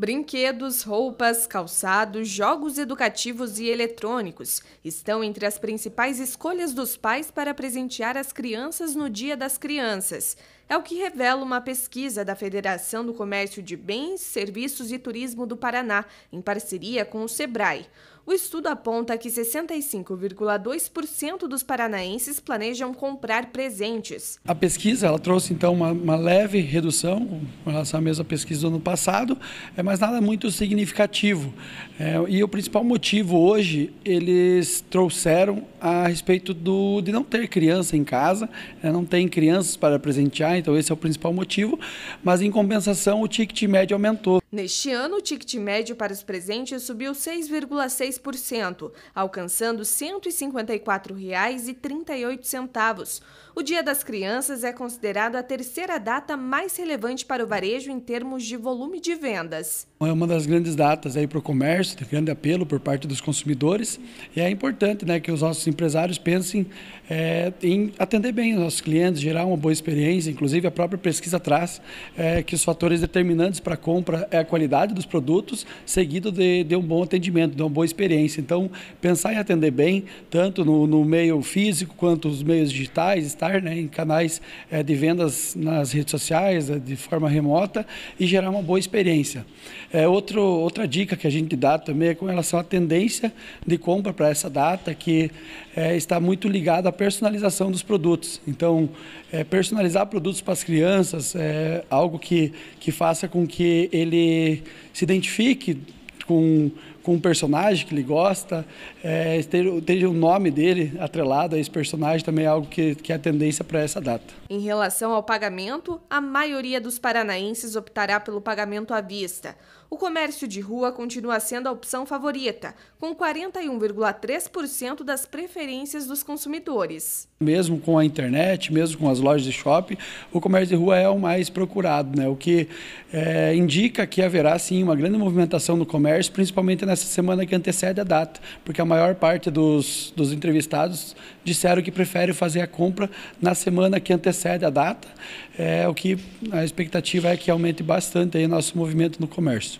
Brinquedos, roupas, calçados, jogos educativos e eletrônicos estão entre as principais escolhas dos pais para presentear as crianças no Dia das Crianças. É o que revela uma pesquisa da Federação do Comércio de Bens, Serviços e Turismo do Paraná, em parceria com o SEBRAE. O estudo aponta que 65,2% dos paranaenses planejam comprar presentes. A pesquisa ela trouxe então uma, uma leve redução com relação à mesma pesquisa do ano passado, é, mas nada muito significativo. É, e o principal motivo hoje eles trouxeram a respeito do, de não ter criança em casa, é, não tem crianças para presentear, então esse é o principal motivo, mas em compensação o ticket médio aumentou. Neste ano, o ticket médio para os presentes subiu 6,6%, alcançando R$ 154,38. O Dia das Crianças é considerado a terceira data mais relevante para o varejo em termos de volume de vendas. É uma das grandes datas aí para o comércio, de grande apelo por parte dos consumidores. E é importante né, que os nossos empresários pensem é, em atender bem os nossos clientes, gerar uma boa experiência. Inclusive, a própria pesquisa traz é, que os fatores determinantes para a compra é é a qualidade dos produtos, seguido de, de um bom atendimento, de uma boa experiência. Então, pensar em atender bem, tanto no, no meio físico quanto os meios digitais, estar né, em canais é, de vendas nas redes sociais, eh, de forma remota, e gerar uma boa experiência. É, outro, outra dica que a gente dá também é com relação à tendência de compra para essa data, que é, está muito ligada à personalização dos produtos. Então, é, personalizar produtos para as crianças é algo que, que faça com que ele se, identifique com, com um personagem que ele gosta, é, esteja o nome dele atrelado a esse personagem também é algo que, que é a tendência para essa data. Em relação ao pagamento, a maioria dos paranaenses optará pelo pagamento à vista. O comércio de rua continua sendo a opção favorita, com 41,3% das preferências dos consumidores. Mesmo com a internet, mesmo com as lojas de shopping, o comércio de rua é o mais procurado, né? o que é, indica que haverá sim uma grande movimentação no comércio, principalmente nessa nessa semana que antecede a data, porque a maior parte dos, dos entrevistados disseram que prefere fazer a compra na semana que antecede a data. É o que a expectativa é que aumente bastante aí nosso movimento no comércio.